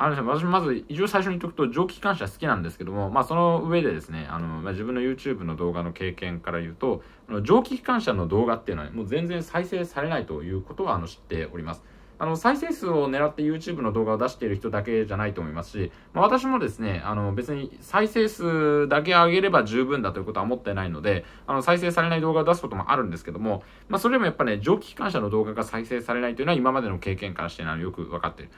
あの私まず一応最初に言っとくと蒸気機関車好きなんですけども、まあ、その上でですねあの、まあ、自分の YouTube の動画の経験から言うと蒸気機関車の動画っていうのは、もう全然再生されないということはあの知っております。あの、再生数を狙って YouTube の動画を出している人だけじゃないと思いますし、まあ、私もですね、あの、別に再生数だけ上げれば十分だということは思ってないので、あの、再生されない動画を出すこともあるんですけども、まあ、それでもやっぱね、蒸気機関車の動画が再生されないというのは今までの経験からしてよく分かっている。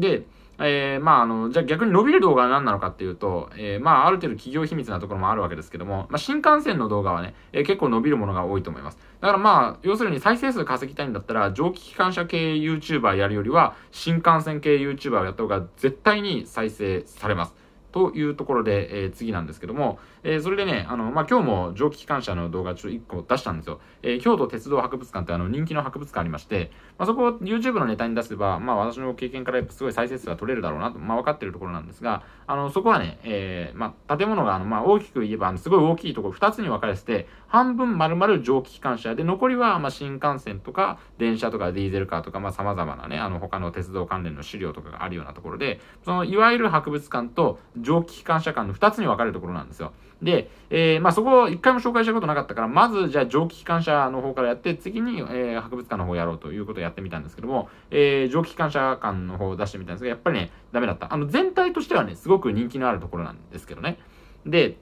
で、えー、まあ、あの、じゃあ逆に伸びる動画は何なのかっていうと、えー、まあ、ある程度企業秘密なところもあるわけですけども、まあ、新幹線の動画はね、えー、結構伸びるものが多いと思います。だからまあ、要するに再生数稼ぎたいんだったら、蒸気機関車系 YouTuber やるよりは、新幹線系 YouTuber をやった方が絶対に再生されます。というところで、えー、次なんですけども、えー、それでね、あの、まあ、今日も蒸気機関車の動画ちょ1個出したんですよ。えー、京都鉄道博物館ってあの人気の博物館ありまして、まあ、そこを YouTube のネタに出せば、まあ、私の経験からすごい再生数が取れるだろうなと、まあ、分かってるところなんですが、あの、そこはね、えー、まあ、建物があの、まあ、大きく言えば、あの、すごい大きいところ2つに分かれてて、半分丸々蒸気機関車で、残りは、ま新幹線とか、電車とか、ディーゼルカーとか、まあ、様々なね、あの、他の鉄道関連の資料とかがあるようなところで、その、いわゆる博物館と蒸気機関車館の2つに分かれるところなんですよ。で、えー、まあ、そこを一回も紹介したことなかったから、まず、じゃあ、蒸気機関車の方からやって、次に、えー、博物館の方やろうということをやってみたんですけども、えー、蒸気機関車館の方を出してみたんですが、やっぱりね、ダメだった。あの、全体としてはね、すごく人気のあるところなんですけどね。で、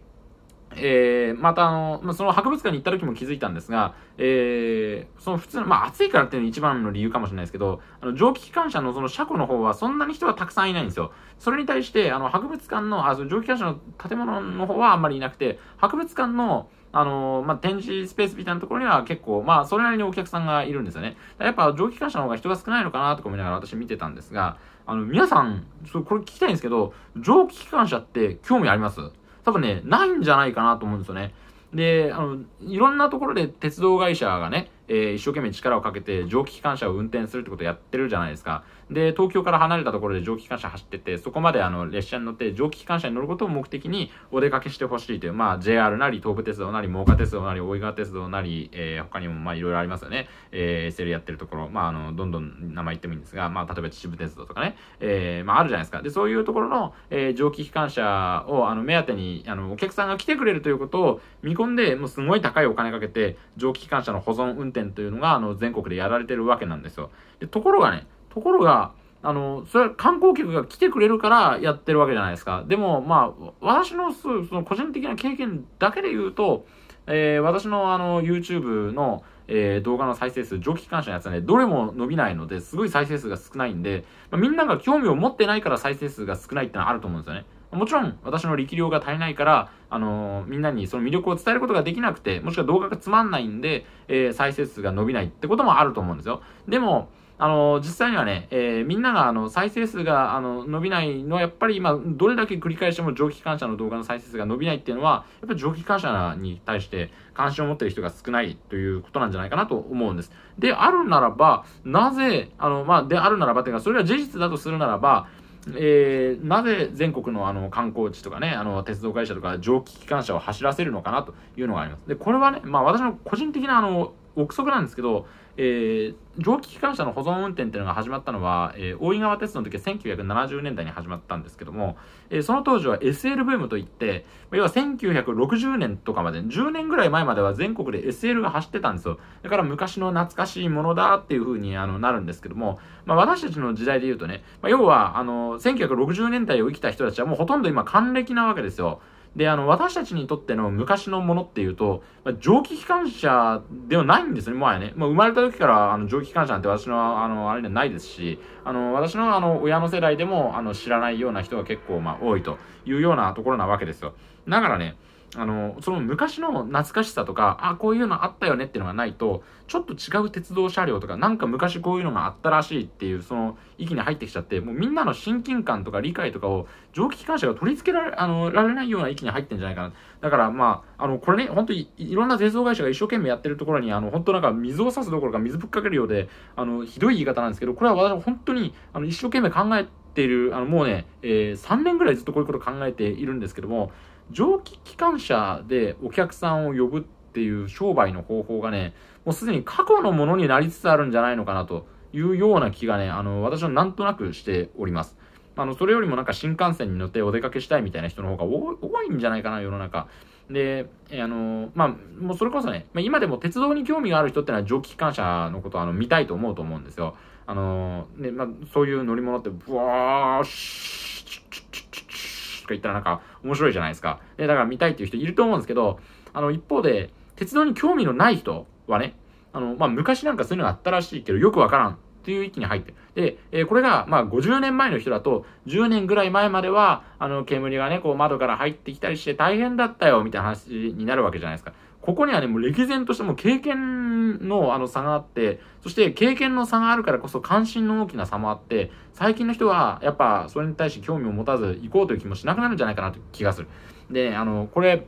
えー、またあの、まあ、その博物館に行った時も気づいたんですが、えー、その普通の、まあ、暑いからっていうのが一番の理由かもしれないですけど、あの、蒸気機関車のその車庫の方はそんなに人がたくさんいないんですよ。それに対して、あの、博物館の、あ、その蒸気機関車の建物の方はあんまりいなくて、博物館の、あのー、まあ、展示スペースみたいなところには結構、まあ、それなりにお客さんがいるんですよね。やっぱ、蒸気機関車の方が人が少ないのかなとか思いながら私見てたんですが、あの、皆さん、これ聞きたいんですけど、蒸気機関車って興味あります多分ね、ないんじゃないかなと思うんですよね。で、あの、いろんなところで鉄道会社がね、えー、一生懸命力をかけて蒸気機関車を運転するってことをやってるじゃないですか。で、東京から離れたところで蒸気機関車走ってて、そこまであの列車に乗って蒸気機関車に乗ることを目的にお出かけしてほしいという、まあ JR なり東武鉄道なり真岡鉄道なり大井川鉄道なり、えー、他にもまあいろいろありますよね。えー、SL やってるところ、まああの、どんどん名前言ってもいいんですが、まあ例えば秩父鉄道とかね、えー、まああるじゃないですか。で、そういうところの、えー、蒸気機関車をあの目当てに、あの、お客さんが来てくれるということを見込んで、もうすごい高いお金かけて、蒸気機関車の保存運転というのが、あの、全国でやられてるわけなんですよ。で、ところがね、ところが、あの、それは観光客が来てくれるからやってるわけじゃないですか。でも、まあ、私のその個人的な経験だけで言うと、えー、私のあの、YouTube の、えー、動画の再生数、蒸気機関車のやつはね、どれも伸びないので、すごい再生数が少ないんで、まあ、みんなが興味を持ってないから再生数が少ないってのはあると思うんですよね。もちろん、私の力量が足りないから、あのー、みんなにその魅力を伝えることができなくて、もしくは動画がつまんないんで、えー、再生数が伸びないってこともあると思うんですよ。でも、あの、実際にはね、えー、みんながあの再生数があの伸びないのは、やっぱり今、どれだけ繰り返しても蒸気機関車の動画の再生数が伸びないっていうのは、やっぱり蒸気機関車に対して関心を持ってる人が少ないということなんじゃないかなと思うんです。で、あるならば、なぜ、あの、まあ、であるならばっていうか、それが事実だとするならば、えー、なぜ全国のあの観光地とかね、あの鉄道会社とか蒸気機関車を走らせるのかなというのがあります。で、これはね、まあ私の個人的なあの憶測なんですけど、えー、蒸気機関車の保存運転っていうのが始まったのは、えー、大井川鉄道の時は1970年代に始まったんですけども、えー、その当時は SL ブームといって、要は1960年とかまで、10年ぐらい前までは全国で SL が走ってたんですよ。だから昔の懐かしいものだっていう風にあのなるんですけども、まあ、私たちの時代で言うとね、まあ、要は、あの、1960年代を生きた人たちはもうほとんど今還暦なわけですよ。で、あの、私たちにとっての昔のものっていうと、まあ、蒸気機関車ではないんですね、もはやね。まあ、生まれた時から、あの、蒸気機関車なんて私の、あの、あれではないですし、あの、私の、あの、親の世代でも、あの、知らないような人が結構、まあ、多いというようなところなわけですよ。だからね、あの、その昔の懐かしさとか、あ、こういうのあったよねっていうのがないと、ちょっと違う鉄道車両とか、なんか昔こういうのがあったらしいっていう、その域に入ってきちゃって、もうみんなの親近感とか理解とかを蒸気機関車が取り付けられ、あの、られないような域に入ってんじゃないかな。だからまあ、あの、これね、本当にいろんな製造会社が一生懸命やってるところに、あの、本当なんか水を差すどころか水ぶっかけるようで、あの、ひどい言い方なんですけど、これは私本当に、あの、一生懸命考えて、ている、あの、もうね、えー、3年ぐらいずっとこういうこと考えているんですけども、蒸気機関車でお客さんを呼ぶっていう商売の方法がね、もうすでに過去のものになりつつあるんじゃないのかなというような気がね、あの、私はなんとなくしております。あの、それよりもなんか新幹線に乗ってお出かけしたいみたいな人の方が多いんじゃないかな、世の中。で、あの、まあ、もうそれこそね、まあ、今でも鉄道に興味がある人ってのは蒸気機関車のことをあの見たいと思うと思うんですよ。あの、ね、まあ、そういう乗り物って、ブワーッ、か言ったらなんか面白いじゃないですか。で、だから見たいっていう人いると思うんですけど、あの、一方で、鉄道に興味のない人はね、あの、まあ、昔なんかそういうのがあったらしいけど、よくわからんっていう域に入ってる。で、えー、これが、ま50年前の人だと、10年ぐらい前までは、あの、煙がね、こう窓から入ってきたりして大変だったよ、みたいな話になるわけじゃないですか。ここにはね、もう歴然としても経験のあの差があって、そして経験の差があるからこそ関心の大きな差もあって、最近の人はやっぱそれに対して興味を持たず行こうという気もしなくなるんじゃないかなという気がする。で、あの、これ、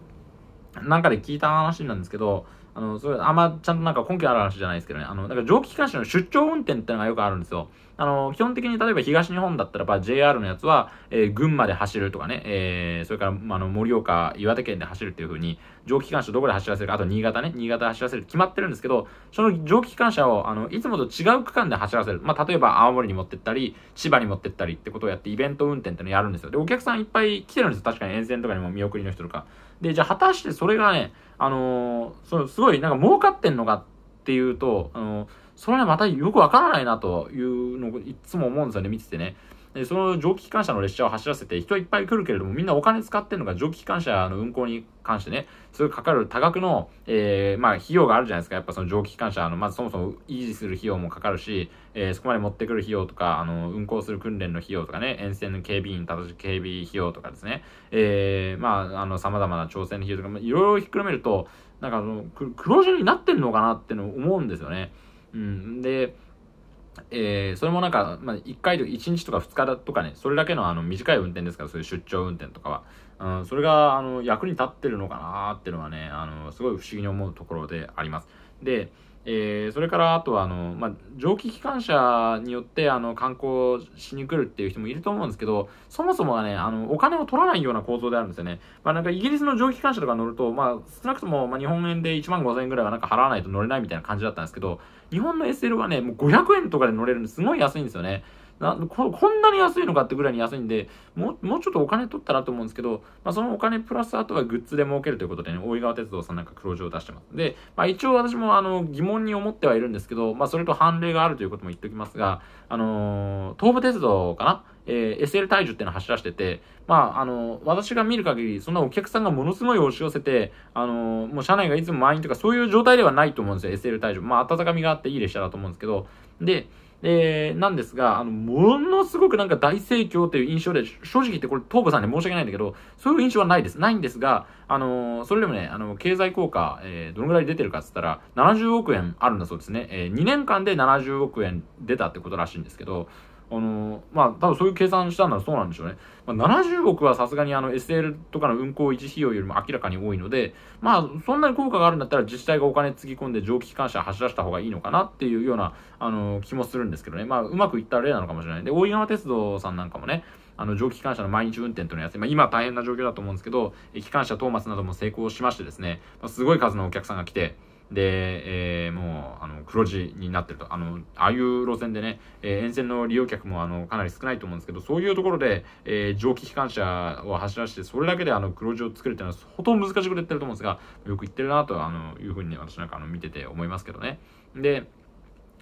なんかで聞いた話なんですけど、あの、それ、あんまちゃんとなんか根拠ある話じゃないですけどね、あの、なんか蒸気機関車の出張運転ってのがよくあるんですよ。あの、基本的に例えば東日本だったらば JR のやつは、えー、群馬で走るとかね、えー、それから、まあの、盛岡、岩手県で走るっていう風に、蒸気機関車どこで走らせるか、あと新潟ね、新潟走らせる決まってるんですけど、その蒸気機関車を、あの、いつもと違う区間で走らせる。まあ、例えば青森に持ってったり、千葉に持ってったりってことをやってイベント運転ってのやるんですよ。で、お客さんいっぱい来てるんですよ。確かに沿線とかにも見送りの人とか。で、じゃあ果たしてそれがね、あのー、そのすごいなんか儲かってんのかって、って言うと、あの、それはまたよくわからないなというのをいつも思うんですよね、見ててね。でその蒸気機関車の列車を走らせて人いっぱい来るけれどもみんなお金使ってるのが蒸気機関車の運行に関してねそれかかる多額の、えー、まあ費用があるじゃないですかやっぱその蒸気機関車のまずそもそも維持する費用もかかるし、えー、そこまで持ってくる費用とかあの運行する訓練の費用とかね沿線の警備員正し警備費用とかですねえー、まああの様々な調整の費用とかいろいろひっくるめるとなんかあの黒字になってるのかなっての思うんですよね。うん、でえー、それもなんか、まあ、1回で1日とか2日だとかね、それだけのあの短い運転ですから、そういう出張運転とかは。うん、それが、あの、役に立ってるのかなっていうのはね、あの、すごい不思議に思うところであります。で、えー、それからあとはあの、まあ、蒸気機関車によってあの観光しに来るっていう人もいると思うんですけどそもそもはねあのお金を取らないような構造であるんですよね、まあ、なんかイギリスの蒸気機関車とか乗ると、まあ、少なくとも、まあ、日本円で1万5000円ぐらいはなんか払わないと乗れないみたいな感じだったんですけど日本の SL はねもう500円とかで乗れるんですごい安いんですよねなここんなに安いのかってぐらいに安いんでもう、もうちょっとお金取ったらと思うんですけど、まあ、そのお金プラスあとはグッズで儲けるということでね、大井川鉄道さんなんか黒字を出してます。で、まあ、一応私もあの疑問に思ってはいるんですけど、まあ、それと判例があるということも言っておきますが、あのー、東武鉄道かなえー、SL 体重っていうのを走らせてて、まあ、あの、私が見る限り、そんなお客さんがものすごい押し寄せて、あの、もう車内がいつも満員とかそういう状態ではないと思うんですよ、SL 体重。まあ、温かみがあっていい列車だと思うんですけど、で、で、なんですが、あの、ものすごくなんか大盛況という印象で、正直言ってこれ、東部さんに申し訳ないんだけど、そういう印象はないです。ないんですが、あのー、それでもね、あの、経済効果、えー、どのぐらい出てるかって言ったら、70億円あるんだそうですね。えー、2年間で70億円出たってことらしいんですけど、あのまあ多分そういう計算したんならそうなんでしょうね、まあ、70億はさすがにあの SL とかの運行維持費用よりも明らかに多いのでまあそんなに効果があるんだったら自治体がお金つぎ込んで蒸気機関車走らせた方がいいのかなっていうようなあの気もするんですけどねまあうまくいった例なのかもしれないで大井川鉄道さんなんかもねあの蒸気機関車の毎日運転というのをやって、まあ、今大変な状況だと思うんですけど機関車トーマスなども成功しましてですね、まあ、すごい数のお客さんが来てで、えー、もうあの黒字になってるとあのああいう路線でね、えー、沿線の利用客もあのかなり少ないと思うんですけどそういうところで、えー、蒸気機関車を走らせてそれだけであの黒字を作るっていうのはほとんど難しく言ってると思うんですがよく言ってるなとあのいうふうに、ね、私なんかあの見てて思いますけどね。で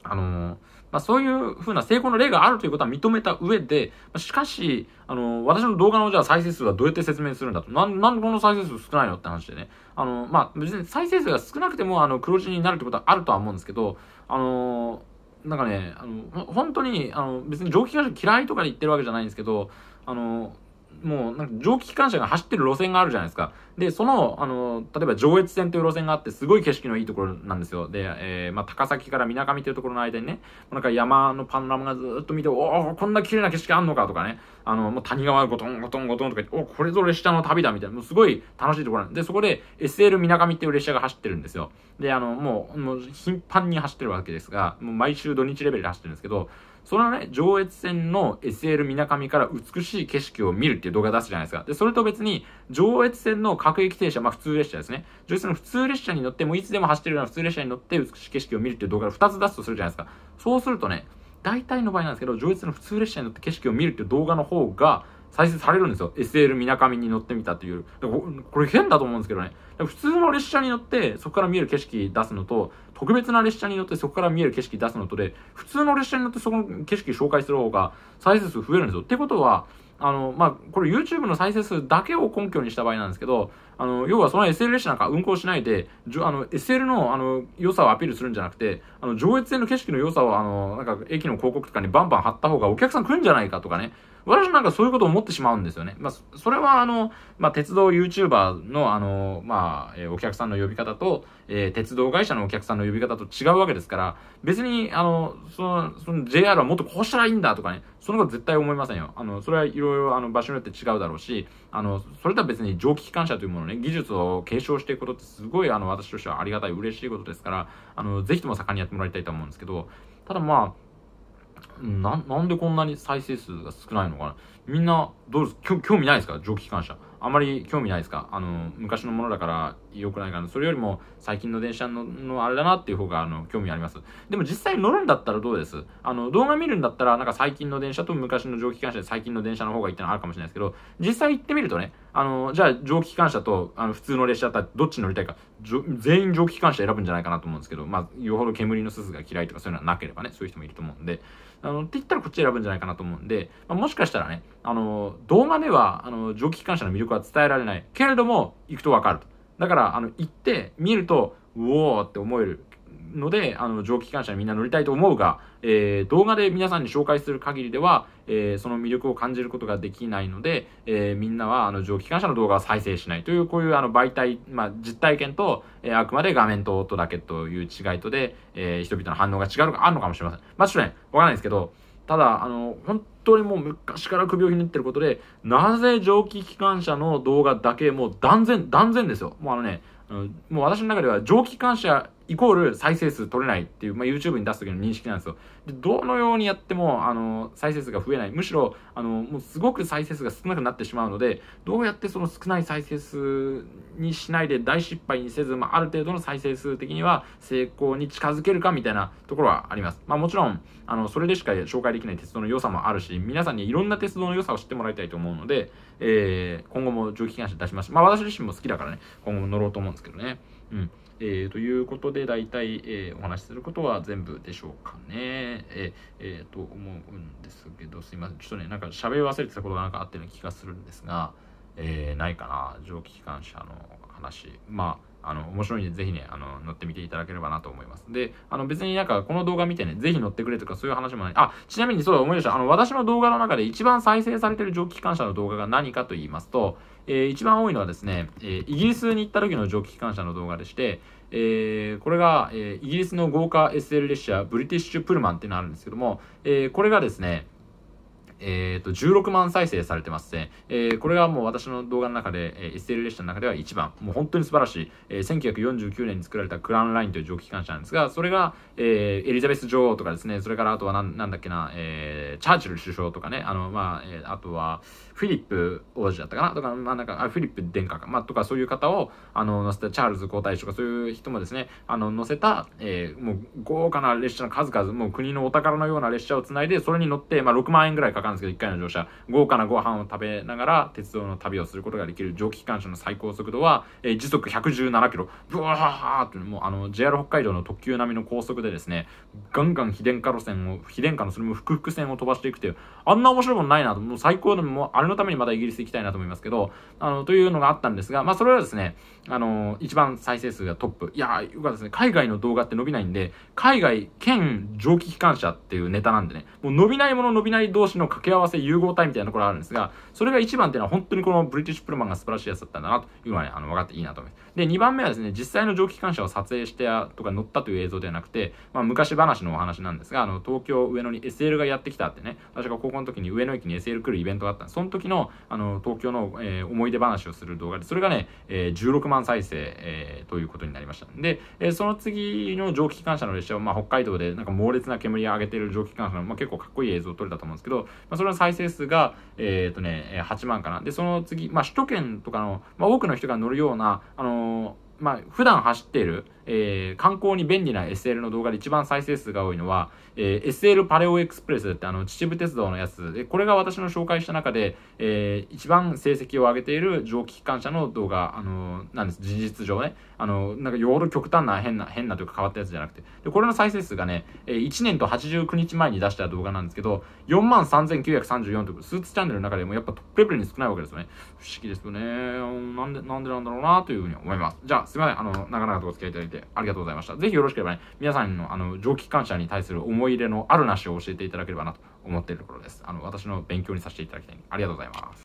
あのー、まあ、そういうふうな成功の例があるということは認めた上で、ましかし、あのー、私の動画のじゃあ再生数はどうやって説明するんだと。なんなんでこの再生数少ないのって話でね。あのー、まあ、別に再生数が少なくても、あの、黒字になるってことはあるとは思うんですけど、あのなんかね、あの、本当に、あの、別に蒸気機関車嫌いとかで言ってるわけじゃないんですけど、あのもうなんか蒸気機関車が走ってる路線があるじゃないですか。で、その、あの、例えば上越線という路線があって、すごい景色のいいところなんですよ。で、えー、まあ、高崎から水上というところの間にね、なんか山のパノラマがずっと見て、おおこんな綺麗な景色あんのかとかね、あの、もう谷川ゴトンゴトンゴトンとか言って、おこれぞ列車の旅だみたいな、もうすごい楽しいところなんで、そこで SL 水上っていう列車が走ってるんですよ。で、あの、もう、もう頻繁に走ってるわけですが、もう毎週土日レベルで走ってるんですけど、そのね、上越線の SL 水上から美しい景色を見るっていう動画出すじゃないですか。で、それと別に、上越線の各駅停車、まあ普通列車ですね。上越の普通列車に乗って、もいつでも走ってるような普通列車に乗って美しい景色を見るっていう動画を2つ出すとするじゃないですか。そうするとね、大体の場合なんですけど、上越の普通列車に乗って景色を見るっていう動画の方が再生されるんですよ。SL みなかみに乗ってみたっていう。これ変だと思うんですけどね。普通の列車に乗ってそこから見える景色出すのと、特別な列車に乗ってそこから見える景色出すのとで、普通の列車に乗ってそこの景色紹介する方が再生数増えるんですよ。ってことは、あの、まあ、これ YouTube の再生数だけを根拠にした場合なんですけど、あの、要はその SLS なんか運行しないで、あの、SL の、あの、良さをアピールするんじゃなくて、あの、上越線の景色の良さを、あの、なんか、駅の広告とかにバンバン貼った方がお客さん来るんじゃないかとかね。私なんかそういうことを思ってしまうんですよね。まあ、それはあの、まあ、鉄道 YouTuber のあの、まあ、えお客さんの呼び方と、えー、鉄道会社のお客さんの呼び方と違うわけですから、別に、あの、その、その JR はもっとこうしたらいいんだとかね、そのこと絶対思いませんよ。あの、それはいろいろ、あの、場所によって違うだろうし、あの、それとは別に蒸気機関車というものね、技術を継承していくことってすごい、あの、私としてはありがたい、嬉しいことですから、あの、ぜひとも盛んにやってもらいたいと思うんですけど、ただまあ、な、なんでこんなに再生数が少ないのかなみんな、どうです興味ないですか蒸気機関車。あまり興味ないですかあの昔のものだから良くないからそれよりも最近の電車ののあれだなっていう方があの興味ありますでも実際乗るんだったらどうですあの動画見るんだったらなんか最近の電車と昔の蒸気機関車で最近の電車の方がいいってのはあるかもしれないですけど実際行ってみるとねあのじゃあ蒸気機関車とあの普通の列車だったらどっち乗りたいか全員蒸気機関車選ぶんじゃないかなと思うんですけどまあよほど煙のすすが嫌いとかそういうのはなければねそういう人もいると思うんであの、って言ったらこっち選ぶんじゃないかなと思うんで、まあ、もしかしたらね、あの、動画では、あの、蒸気機関車の魅力は伝えられない。けれども、行くとわかると。だから、あの、行って、見ると、うおーって思えるので、あの、蒸気機関車みんな乗りたいと思うが、えー、動画で皆さんに紹介する限りでは、えー、その魅力を感じることができないので、えー、みんなは、あの、蒸気機関車の動画は再生しないという、こういう、あの、媒体、まあ、実体験と、えあくまで画面と音だけという違いとで、え人々の反応が違うのがあるのかもしれません。まあ、ちょっとね、わからないですけど、ただ、あの、本当にもう昔から首をひねってることで、なぜ蒸気機関車の動画だけ、もう断然、断然ですよ。もうあのね、もう私の中では蒸気機関車イコール再生数取れないっていう、まあ、YouTube に出す時の認識なんですよ。で、どのようにやっても、あの、再生数が増えない。むしろ、あの、もうすごく再生数が少なくなってしまうので、どうやってその少ない再生数にしないで大失敗にせず、まあ、ある程度の再生数的には成功に近づけるかみたいなところはあります。まあ、もちろん、あの、それでしか紹介できない鉄道の良さもあるし、皆さんにいろんな鉄道の良さを知ってもらいたいと思うので、えー、今後も蒸気機関車出します。まあ、私自身も好きだからね、今後も乗ろうと思うんですけどね。うん。えー、ということで大体、えー、お話しすることは全部でしょうかね。えーえー、と思うんですけどすいませんちょっとねなんか喋り忘れてたことがなんかあったような気がするんですが、えー、ないかな蒸気機関車の話まああの面白いんでぜひねあの乗ってみていただければなと思いますであの別になんかこの動画見てねぜひ乗ってくれとかそういう話もないあちなみにそうだ思い出したあの私の動画の中で一番再生されてる蒸気機関車の動画が何かと言いますとえー、一番多いのはですね、えー、イギリスに行った時の蒸気機関車の動画でして、えー、これが、えー、イギリスの豪華 SL 列車ブリティッシュ・プルマンっていうのがあるんですけども、えー、これがですねえっ、ー、と、16万再生されてますね。えー、これがもう私の動画の中で、えー、SL 列車の中では一番。もう本当に素晴らしい。えー、1949年に作られたクランラインという蒸気機関車なんですが、それが、えー、エリザベス女王とかですね、それからあとはなんなんだっけな、えー、チャーチル首相とかね、あの、まあ、えー、あとは、フィリップ王子だったかなとか、まあなんか、あフィリップ殿下か、まあとかそういう方を、あの、乗せた、チャールズ皇太子とかそういう人もですね、あの、乗せた、えー、もう豪華な列車の数々、もう国のお宝のような列車をつないで、それに乗って、まあ6万円ぐらいかかるかんですけど、1回の乗車、豪華なご飯を食べながら鉄道の旅をすることができる蒸気機関車の最高速度は、えー、時速117キロ、ブワーって、もうあの、JR 北海道の特急並みの高速でですね、ガンガン非電化路線を、非電化のそれも複々線を飛ばしていくという、あんな面白いもんないなと、もう最高の、もうあれのためにまたイギリス行きたいなと思いますけど、あの、というのがあったんですが、まあそれはですね、あの、一番再生数がトップ。いやー、よかったですね。海外の動画って伸びないんで、海外兼蒸気機関車っていうネタなんでね、もう伸びないもの伸びない同士の掛け合わせ融合体みたいなところがあるんですが、それが一番っていうのは本当にこのブリティッシュプロマンが素晴らしいやつだったんだなというのはね、あの、分かっていいなと思います。で、二番目はですね、実際の蒸気機関車を撮影してとか乗ったという映像ではなくて、まあ、昔話のお話なんですが、あの、東京上野に SL がやってきたってね、私が高校の時に上野駅に SL 来るイベントがあったんでその時の、あの、東京の、えー、思い出話をする動画で、それがね、えー、16万再生、えー、ということになりました。で、えー、その次の蒸気機関車の列車は、まあ、北海道でなんか猛烈な煙を上げてる蒸気機関車の、まあ、結構かっこいい映像を撮れたと思うんですけど、まあ、それの再生数が、えー、っとね、8万かな。で、その次、まあ、首都圏とかの、まあ、多くの人が乗るような、あのー、まあ、普段走っている、えー、観光に便利な SL の動画で一番再生数が多いのは、えー、SL パレオエクスプレスってあの秩父鉄道のやつでこれが私の紹介した中で、えー、一番成績を上げている蒸気機関車の動画、あのー、なんです事実上ねあのー、なんかよほど極端な変な変なというか変わったやつじゃなくてでこれの再生数がね、えー、1年と89日前に出した動画なんですけど4万3934というスーツチャンネルの中でもやっぱトップレベルに少ないわけですよね不思議ですよねなんでなんでなんだろうなというふうに思いますじゃあすいませんあの長々とお付き合いいただいててありがとうございました。ぜひよろしければね、皆さんのあの蒸気機関車に対する思い入れのあるなしを教えていただければなと思っているところです。あの私の勉強にさせていただきたいありがとうございます。